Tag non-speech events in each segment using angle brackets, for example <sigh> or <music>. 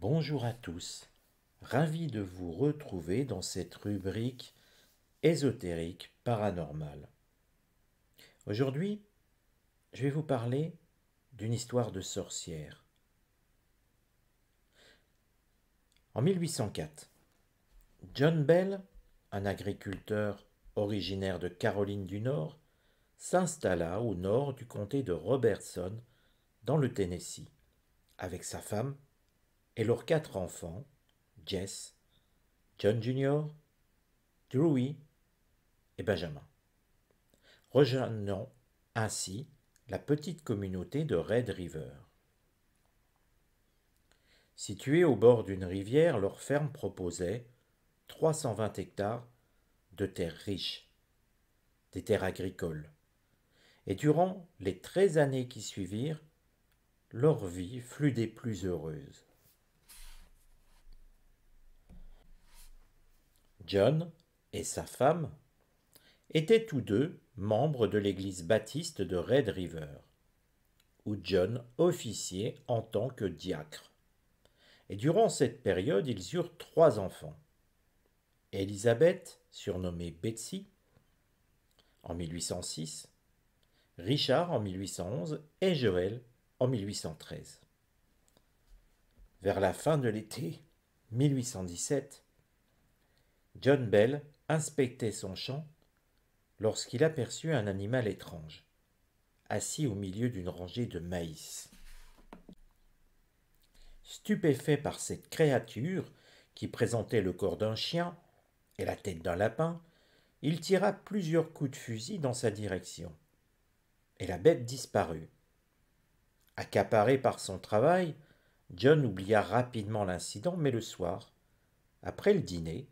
Bonjour à tous, ravi de vous retrouver dans cette rubrique ésotérique paranormale. Aujourd'hui, je vais vous parler d'une histoire de sorcière. En 1804, John Bell, un agriculteur originaire de Caroline du Nord, s'installa au nord du comté de Robertson, dans le Tennessee, avec sa femme et leurs quatre enfants, Jess, John Jr., Drewy et Benjamin, rejoignant ainsi la petite communauté de Red River. Située au bord d'une rivière, leur ferme proposait 320 hectares de terres riches, des terres agricoles. Et durant les 13 années qui suivirent, leur vie fut des plus heureuses. John et sa femme étaient tous deux membres de l'église baptiste de Red River, où John officiait en tant que diacre. Et durant cette période, ils eurent trois enfants. Elisabeth, surnommée Betsy, en 1806, Richard en 1811 et Joël en 1813. Vers la fin de l'été 1817, John Bell inspectait son champ lorsqu'il aperçut un animal étrange, assis au milieu d'une rangée de maïs. Stupéfait par cette créature, qui présentait le corps d'un chien et la tête d'un lapin, il tira plusieurs coups de fusil dans sa direction. Et la bête disparut. Accaparé par son travail, John oublia rapidement l'incident, mais le soir, après le dîner,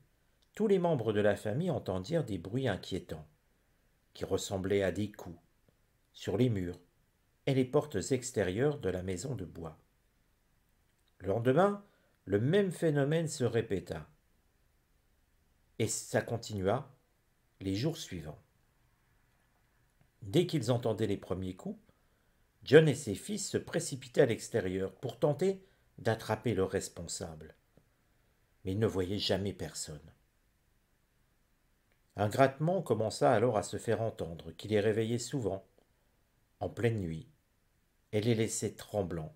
tous les membres de la famille entendirent des bruits inquiétants, qui ressemblaient à des coups, sur les murs et les portes extérieures de la maison de bois. Le lendemain, le même phénomène se répéta. Et ça continua les jours suivants. Dès qu'ils entendaient les premiers coups, John et ses fils se précipitaient à l'extérieur pour tenter d'attraper le responsable. Mais ils ne voyaient jamais personne. Un grattement commença alors à se faire entendre, qui les réveillait souvent, en pleine nuit, et les laissait tremblants,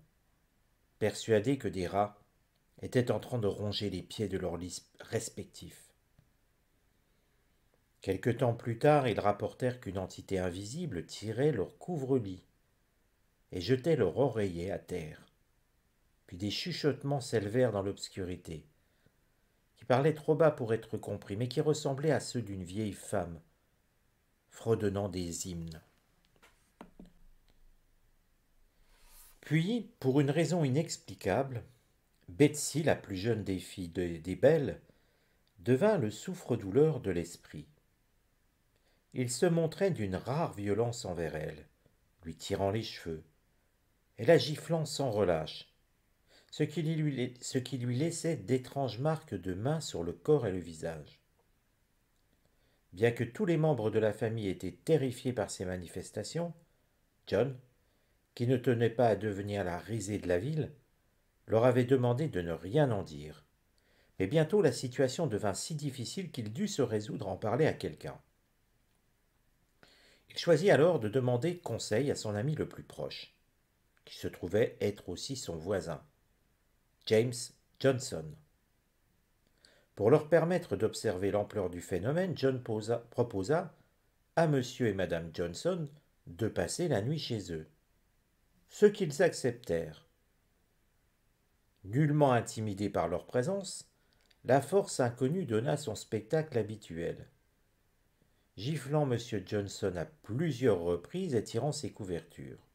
persuadés que des rats étaient en train de ronger les pieds de leurs lits respectifs. Quelque temps plus tard, ils rapportèrent qu'une entité invisible tirait leur couvre-lit et jetait leur oreiller à terre. Puis des chuchotements s'élevèrent dans l'obscurité parlait trop bas pour être compris, mais qui ressemblait à ceux d'une vieille femme, fredonnant des hymnes. Puis, pour une raison inexplicable, Betsy, la plus jeune des filles des belles, devint le souffre-douleur de l'esprit. Il se montrait d'une rare violence envers elle, lui tirant les cheveux, et la giflant sans relâche, ce qui lui, laissait d'étranges marques de mains sur le corps et le visage. Bien que tous les membres de la famille étaient terrifiés par ces manifestations, John, qui ne tenait pas à devenir la risée de la ville, leur avait demandé de ne rien en dire. Mais bientôt la situation devint si difficile qu'il dut se résoudre à en parler à quelqu'un. Il choisit alors de demander conseil à son ami le plus proche, qui se trouvait être aussi son voisin. James Johnson. Pour leur permettre d'observer l'ampleur du phénomène, John proposa à M. et Mme Johnson de passer la nuit chez eux. Ce qu'ils acceptèrent. Nullement intimidés par leur présence, la force inconnue donna son spectacle habituel. Giflant M. Johnson à plusieurs reprises et tirant ses couvertures.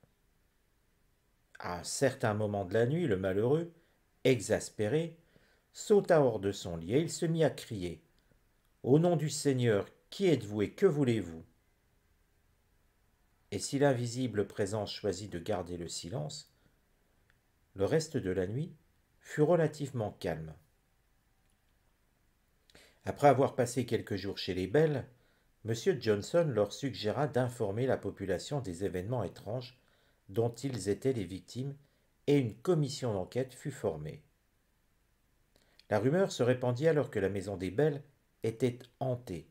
À un certain moment de la nuit, le malheureux exaspéré, sauta hors de son lit et il se mit à crier Au nom du Seigneur, qui êtes-vous et que voulez-vous Et si l'invisible présence choisit de garder le silence, le reste de la nuit fut relativement calme. Après avoir passé quelques jours chez les Belles, M. Johnson leur suggéra d'informer la population des événements étranges dont ils étaient les victimes et une commission d'enquête fut formée. La rumeur se répandit alors que la maison des Belles était hantée,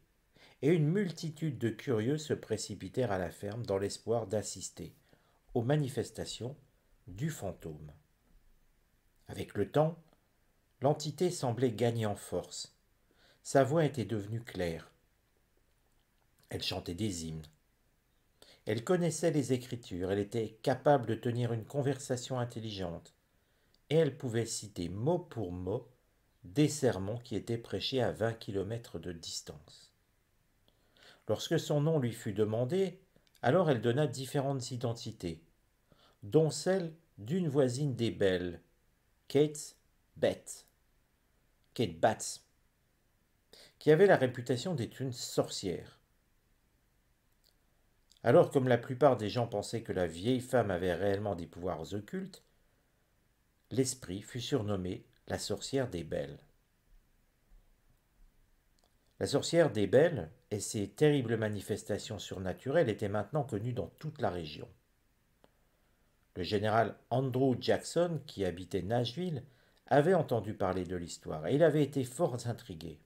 et une multitude de curieux se précipitèrent à la ferme dans l'espoir d'assister aux manifestations du fantôme. Avec le temps, l'entité semblait gagner en force. Sa voix était devenue claire. Elle chantait des hymnes, elle connaissait les Écritures, elle était capable de tenir une conversation intelligente, et elle pouvait citer mot pour mot des sermons qui étaient prêchés à 20 kilomètres de distance. Lorsque son nom lui fut demandé, alors elle donna différentes identités, dont celle d'une voisine des Belles, Kate Betts, Kate Batts, qui avait la réputation d'être une sorcière. Alors, comme la plupart des gens pensaient que la vieille femme avait réellement des pouvoirs occultes, l'esprit fut surnommé la sorcière des belles. La sorcière des belles et ses terribles manifestations surnaturelles étaient maintenant connues dans toute la région. Le général Andrew Jackson, qui habitait Nashville, avait entendu parler de l'histoire et il avait été fort intrigué.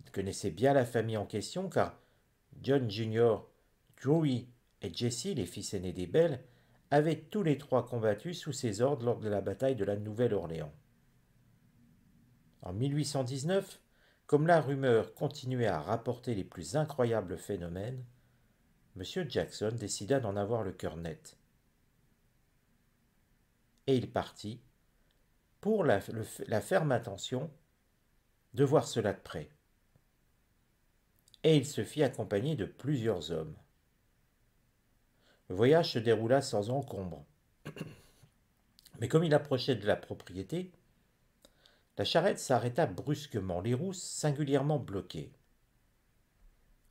Il connaissait bien la famille en question car John Jr. Joey et Jesse, les fils aînés des Belles, avaient tous les trois combattu sous ses ordres lors de la bataille de la Nouvelle-Orléans. En 1819, comme la rumeur continuait à rapporter les plus incroyables phénomènes, M. Jackson décida d'en avoir le cœur net. Et il partit, pour la, la ferme attention, de voir cela de près. Et il se fit accompagner de plusieurs hommes. Le voyage se déroula sans encombre. <clears throat> Mais comme il approchait de la propriété, la charrette s'arrêta brusquement, les roues singulièrement bloquées.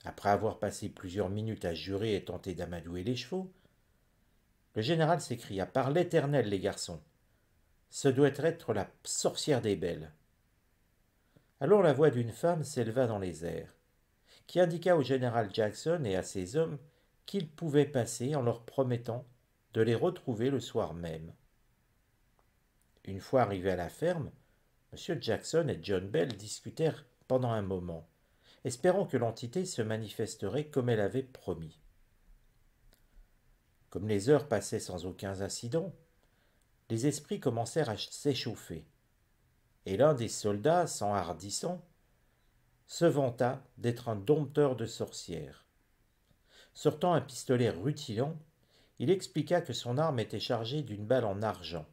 Après avoir passé plusieurs minutes à jurer et tenter d'amadouer les chevaux, le général s'écria Par l'Éternel, les garçons Ce doit être la sorcière des belles. Alors la voix d'une femme s'éleva dans les airs, qui indiqua au général Jackson et à ses hommes qu'ils pouvaient passer en leur promettant de les retrouver le soir même. Une fois arrivés à la ferme, M. Jackson et John Bell discutèrent pendant un moment, espérant que l'entité se manifesterait comme elle avait promis. Comme les heures passaient sans aucun incident, les esprits commencèrent à s'échauffer, et l'un des soldats, s'enhardissant, se vanta d'être un dompteur de sorcières. Sortant un pistolet rutilant, il expliqua que son arme était chargée d'une balle en argent,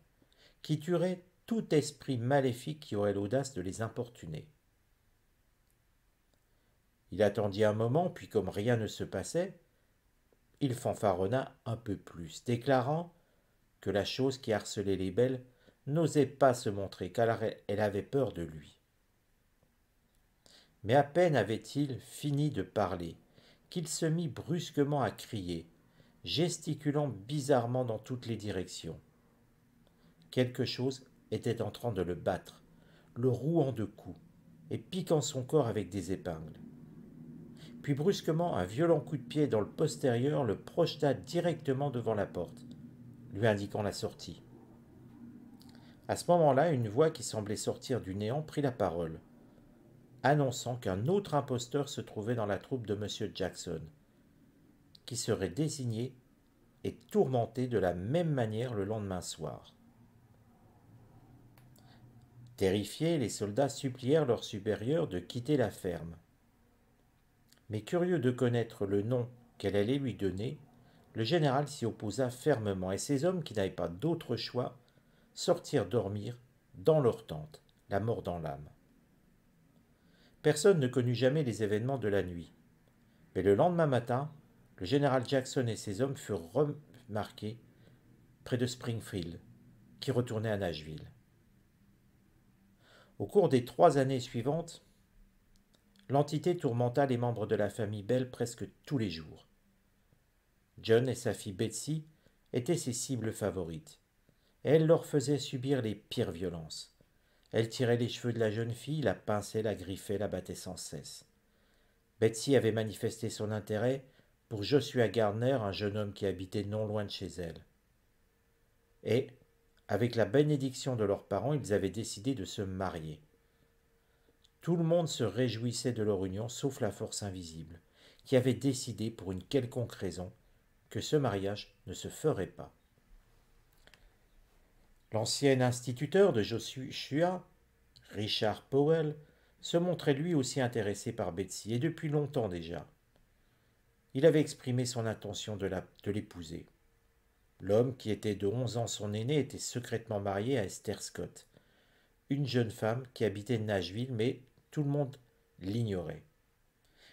qui tuerait tout esprit maléfique qui aurait l'audace de les importuner. Il attendit un moment, puis comme rien ne se passait, il fanfaronna un peu plus, déclarant que la chose qui harcelait les belles n'osait pas se montrer, car elle avait peur de lui. Mais à peine avait-il fini de parler qu'il se mit brusquement à crier, gesticulant bizarrement dans toutes les directions. Quelque chose était en train de le battre, le rouant de coups, et piquant son corps avec des épingles. Puis brusquement, un violent coup de pied dans le postérieur le projeta directement devant la porte, lui indiquant la sortie. À ce moment-là, une voix qui semblait sortir du néant prit la parole annonçant qu'un autre imposteur se trouvait dans la troupe de M. Jackson, qui serait désigné et tourmenté de la même manière le lendemain soir. Terrifiés, les soldats supplièrent leur supérieur de quitter la ferme. Mais curieux de connaître le nom qu'elle allait lui donner, le général s'y opposa fermement et ses hommes qui n'avaient pas d'autre choix sortirent dormir dans leur tente, la mort dans l'âme. Personne ne connut jamais les événements de la nuit. Mais le lendemain matin, le général Jackson et ses hommes furent remarqués près de Springfield, qui retournait à Nashville. Au cours des trois années suivantes, l'entité tourmenta les membres de la famille Bell presque tous les jours. John et sa fille Betsy étaient ses cibles favorites, elle leur faisait subir les pires violences. Elle tirait les cheveux de la jeune fille, la pinçait, la griffait, la battait sans cesse. Betsy avait manifesté son intérêt pour Joshua Garner, un jeune homme qui habitait non loin de chez elle. Et, avec la bénédiction de leurs parents, ils avaient décidé de se marier. Tout le monde se réjouissait de leur union, sauf la force invisible, qui avait décidé, pour une quelconque raison, que ce mariage ne se ferait pas. L'ancien instituteur de Joshua, Richard Powell, se montrait lui aussi intéressé par Betsy, et depuis longtemps déjà. Il avait exprimé son intention de l'épouser. L'homme, qui était de onze ans son aîné, était secrètement marié à Esther Scott, une jeune femme qui habitait Nashville, mais tout le monde l'ignorait.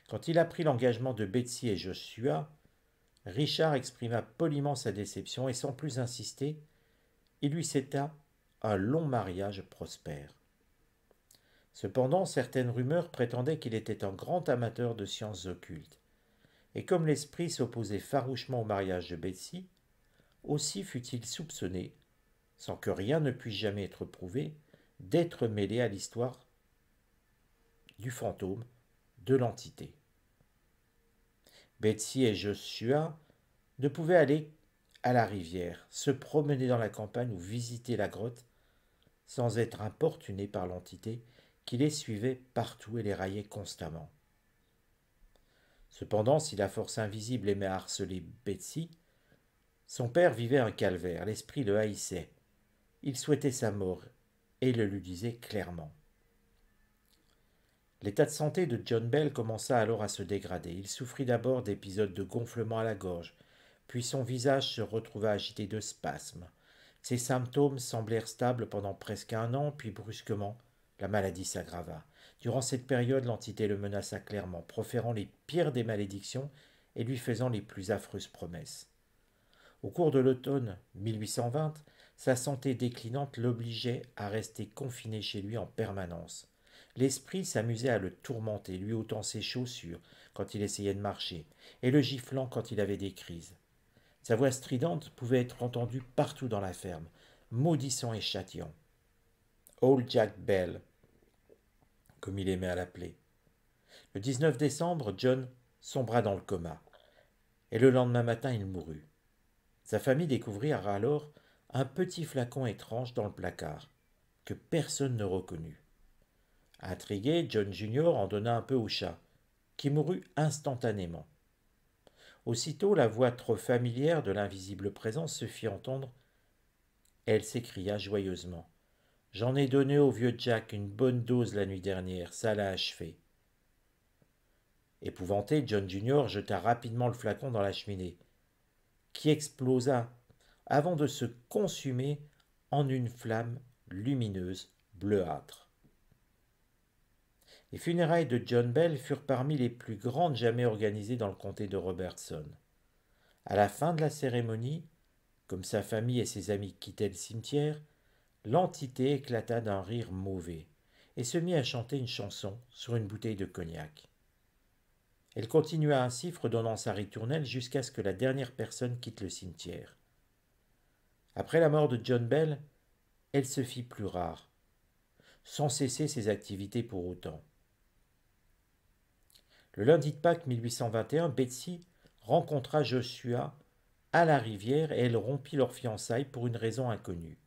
Quand il apprit l'engagement de Betsy et Joshua, Richard exprima poliment sa déception et sans plus insister, il lui s'éta un long mariage prospère. Cependant, certaines rumeurs prétendaient qu'il était un grand amateur de sciences occultes. Et comme l'esprit s'opposait farouchement au mariage de Betsy, aussi fut-il soupçonné, sans que rien ne puisse jamais être prouvé, d'être mêlé à l'histoire du fantôme, de l'entité. Betsy et Joshua ne pouvaient aller à la rivière, se promener dans la campagne ou visiter la grotte, sans être importuné par l'entité qui les suivait partout et les raillait constamment. Cependant, si la force invisible aimait harceler Betsy, son père vivait un calvaire, l'esprit le haïssait. Il souhaitait sa mort et le lui disait clairement. L'état de santé de John Bell commença alors à se dégrader. Il souffrit d'abord d'épisodes de gonflement à la gorge, puis son visage se retrouva agité de spasmes. Ses symptômes semblèrent stables pendant presque un an, puis brusquement, la maladie s'aggrava. Durant cette période, l'entité le menaça clairement, proférant les pires des malédictions et lui faisant les plus affreuses promesses. Au cours de l'automne 1820, sa santé déclinante l'obligeait à rester confiné chez lui en permanence. L'esprit s'amusait à le tourmenter, lui ôtant ses chaussures quand il essayait de marcher, et le giflant quand il avait des crises. Sa voix stridente pouvait être entendue partout dans la ferme, maudissant et châtiant. Old Jack Bell, comme il aimait à l'appeler. Le 19 décembre, John sombra dans le coma, et le lendemain matin, il mourut. Sa famille découvrit alors un petit flacon étrange dans le placard, que personne ne reconnut. Intrigué, John Junior en donna un peu au chat, qui mourut instantanément. Aussitôt la voix trop familière de l'invisible présence se fit entendre. Elle s'écria joyeusement. J'en ai donné au vieux Jack une bonne dose la nuit dernière, ça l'a achevé. Épouvanté, John Junior jeta rapidement le flacon dans la cheminée, qui explosa avant de se consumer en une flamme lumineuse bleuâtre. Les funérailles de John Bell furent parmi les plus grandes jamais organisées dans le comté de Robertson. À la fin de la cérémonie, comme sa famille et ses amis quittaient le cimetière, l'entité éclata d'un rire mauvais et se mit à chanter une chanson sur une bouteille de cognac. Elle continua ainsi, fredonnant sa ritournelle jusqu'à ce que la dernière personne quitte le cimetière. Après la mort de John Bell, elle se fit plus rare, sans cesser ses activités pour autant. Le lundi de Pâques 1821, Betsy rencontra Joshua à la rivière et elle rompit leur fiançailles pour une raison inconnue.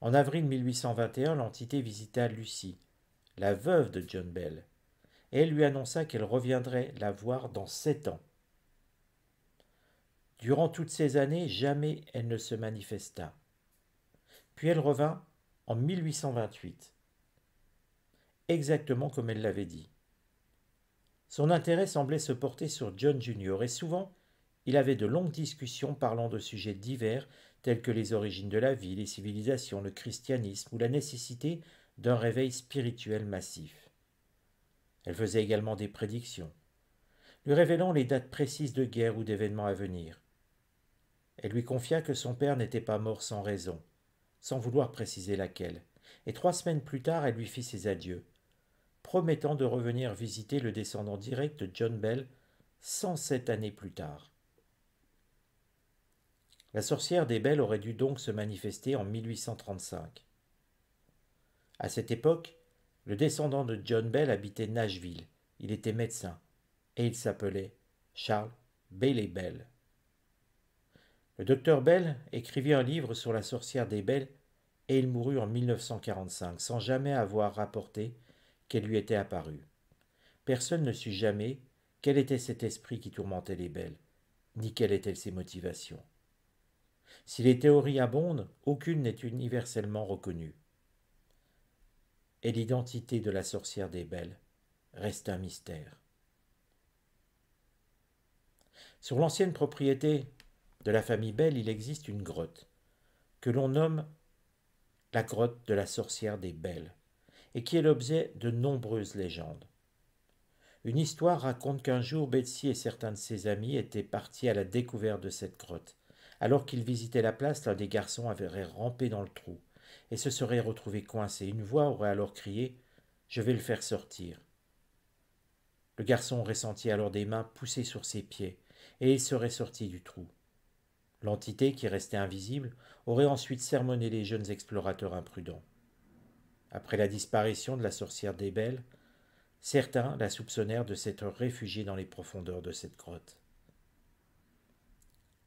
En avril 1821, l'entité visita Lucie, la veuve de John Bell, et elle lui annonça qu'elle reviendrait la voir dans sept ans. Durant toutes ces années, jamais elle ne se manifesta. Puis elle revint en 1828, exactement comme elle l'avait dit. Son intérêt semblait se porter sur John Junior et souvent il avait de longues discussions parlant de sujets divers tels que les origines de la vie, les civilisations, le christianisme ou la nécessité d'un réveil spirituel massif. Elle faisait également des prédictions, lui révélant les dates précises de guerre ou d'événements à venir. Elle lui confia que son père n'était pas mort sans raison, sans vouloir préciser laquelle, et trois semaines plus tard elle lui fit ses adieux, promettant de revenir visiter le descendant direct de John Bell 107 années plus tard. La sorcière des Belles aurait dû donc se manifester en 1835. À cette époque, le descendant de John Bell habitait Nashville. Il était médecin et il s'appelait Charles Bailey Bell. Le docteur Bell écrivit un livre sur la sorcière des Belles et il mourut en 1945 sans jamais avoir rapporté qu'elle lui était apparue. Personne ne sut jamais quel était cet esprit qui tourmentait les belles, ni quelles étaient ses motivations. Si les théories abondent, aucune n'est universellement reconnue. Et l'identité de la sorcière des belles reste un mystère. Sur l'ancienne propriété de la famille Belle, il existe une grotte, que l'on nomme la grotte de la sorcière des Belles et qui est l'objet de nombreuses légendes. Une histoire raconte qu'un jour Betsy et certains de ses amis étaient partis à la découverte de cette grotte. Alors qu'ils visitaient la place, l'un des garçons avait rampé dans le trou et se serait retrouvé coincé. Une voix aurait alors crié Je vais le faire sortir. Le garçon aurait senti alors des mains poussées sur ses pieds et il serait sorti du trou. L'entité, qui restait invisible, aurait ensuite sermonné les jeunes explorateurs imprudents après la disparition de la sorcière Belles, certains la soupçonnèrent de s'être réfugiée dans les profondeurs de cette grotte.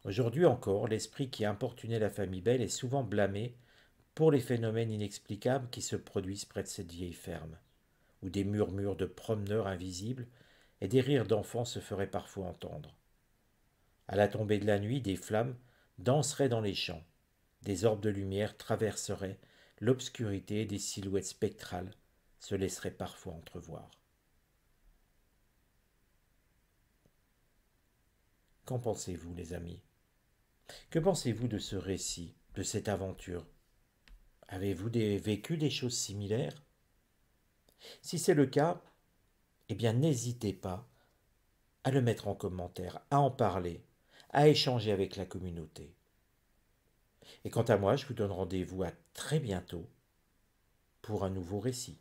Aujourd'hui encore, l'esprit qui importunait la famille Belle est souvent blâmé pour les phénomènes inexplicables qui se produisent près de cette vieille ferme, où des murmures de promeneurs invisibles et des rires d'enfants se feraient parfois entendre. À la tombée de la nuit, des flammes danseraient dans les champs, des orbes de lumière traverseraient l'obscurité des silhouettes spectrales se laisserait parfois entrevoir. Qu'en pensez-vous, les amis Que pensez-vous de ce récit, de cette aventure Avez-vous vécu des choses similaires Si c'est le cas, eh bien n'hésitez pas à le mettre en commentaire, à en parler, à échanger avec la communauté. Et quant à moi, je vous donne rendez-vous à très bientôt pour un nouveau récit.